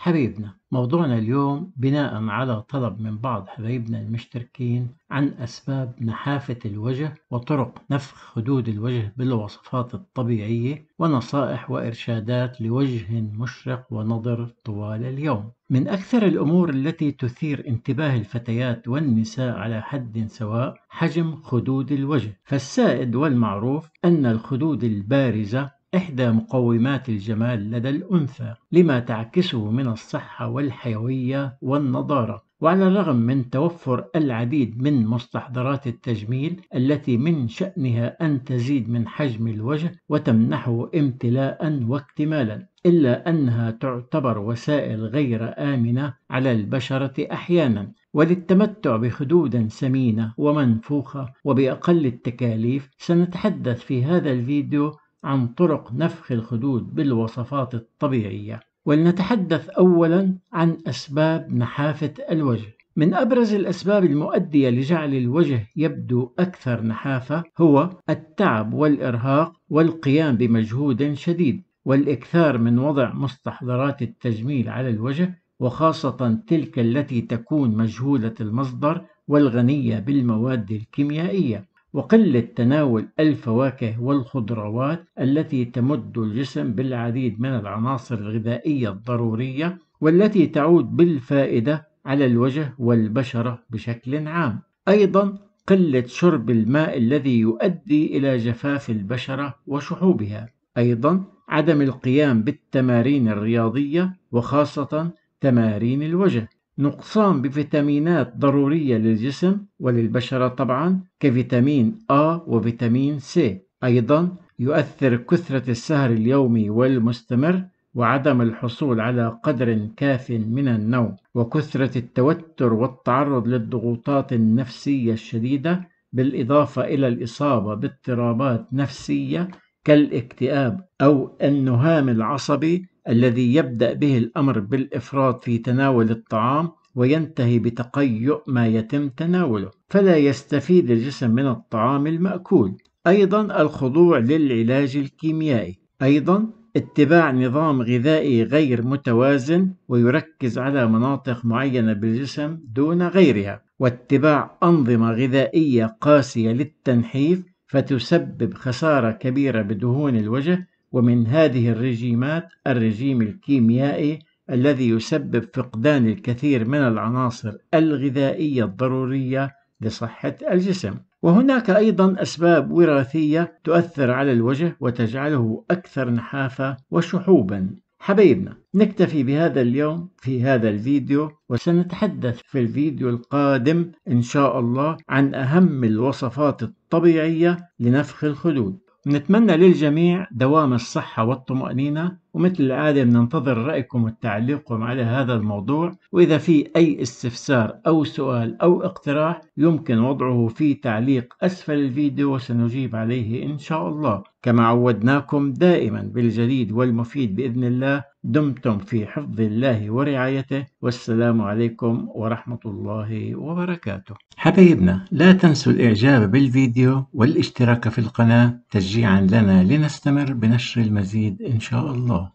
حبيبنا موضوعنا اليوم بناء على طلب من بعض حبايبنا المشتركين عن أسباب نحافة الوجه وطرق نفخ خدود الوجه بالوصفات الطبيعية ونصائح وإرشادات لوجه مشرق ونضر طوال اليوم من أكثر الأمور التي تثير انتباه الفتيات والنساء على حد سواء حجم خدود الوجه فالسائد والمعروف أن الخدود البارزة إحدى مقومات الجمال لدى الأنثى لما تعكسه من الصحة والحيوية والنضارة وعلى الرغم من توفر العديد من مستحضرات التجميل التي من شأنها أن تزيد من حجم الوجه وتمنحه امتلاء واكتمالا إلا أنها تعتبر وسائل غير آمنة على البشرة أحيانا وللتمتع بخدود سمينة ومنفوخة وبأقل التكاليف سنتحدث في هذا الفيديو عن طرق نفخ الخدود بالوصفات الطبيعية ولنتحدث أولا عن أسباب نحافة الوجه من أبرز الأسباب المؤدية لجعل الوجه يبدو أكثر نحافة هو التعب والإرهاق والقيام بمجهود شديد والإكثار من وضع مستحضرات التجميل على الوجه وخاصة تلك التي تكون مجهولة المصدر والغنية بالمواد الكيميائية وقلة تناول الفواكه والخضروات التي تمد الجسم بالعديد من العناصر الغذائية الضرورية والتي تعود بالفائدة على الوجه والبشرة بشكل عام. أيضا قلة شرب الماء الذي يؤدي إلى جفاف البشرة وشحوبها. أيضا عدم القيام بالتمارين الرياضية وخاصة تمارين الوجه. نقصان بفيتامينات ضرورية للجسم وللبشرة طبعا كفيتامين A وفيتامين C أيضا يؤثر كثرة السهر اليومي والمستمر وعدم الحصول على قدر كاف من النوم وكثرة التوتر والتعرض للضغوطات النفسية الشديدة بالإضافة إلى الإصابة باضطرابات نفسية كالاكتئاب أو النهام العصبي الذي يبدأ به الأمر بالإفراط في تناول الطعام وينتهي بتقيؤ ما يتم تناوله فلا يستفيد الجسم من الطعام المأكول أيضا الخضوع للعلاج الكيميائي أيضا اتباع نظام غذائي غير متوازن ويركز على مناطق معينة بالجسم دون غيرها واتباع أنظمة غذائية قاسية للتنحيف فتسبب خسارة كبيرة بدهون الوجه ومن هذه الرجيمات الرجيم الكيميائي الذي يسبب فقدان الكثير من العناصر الغذائية الضرورية لصحة الجسم. وهناك أيضا أسباب وراثية تؤثر على الوجه وتجعله أكثر نحافة وشحوبا حبايبنا نكتفي بهذا اليوم في هذا الفيديو وسنتحدث في الفيديو القادم إن شاء الله عن أهم الوصفات الطبيعية لنفخ الخدود نتمنى للجميع دوام الصحة والطمأنينة ومثل العادة بننتظر رأيكم وتعليقكم على هذا الموضوع وإذا في أي استفسار أو سؤال أو اقتراح يمكن وضعه في تعليق أسفل الفيديو وسنجيب عليه إن شاء الله كما عودناكم دائما بالجديد والمفيد بإذن الله دمتم في حفظ الله ورعايته والسلام عليكم ورحمة الله وبركاته حبايبنا لا تنسوا الإعجاب بالفيديو والاشتراك في القناة تشجيعا لنا لنستمر بنشر المزيد إن شاء الله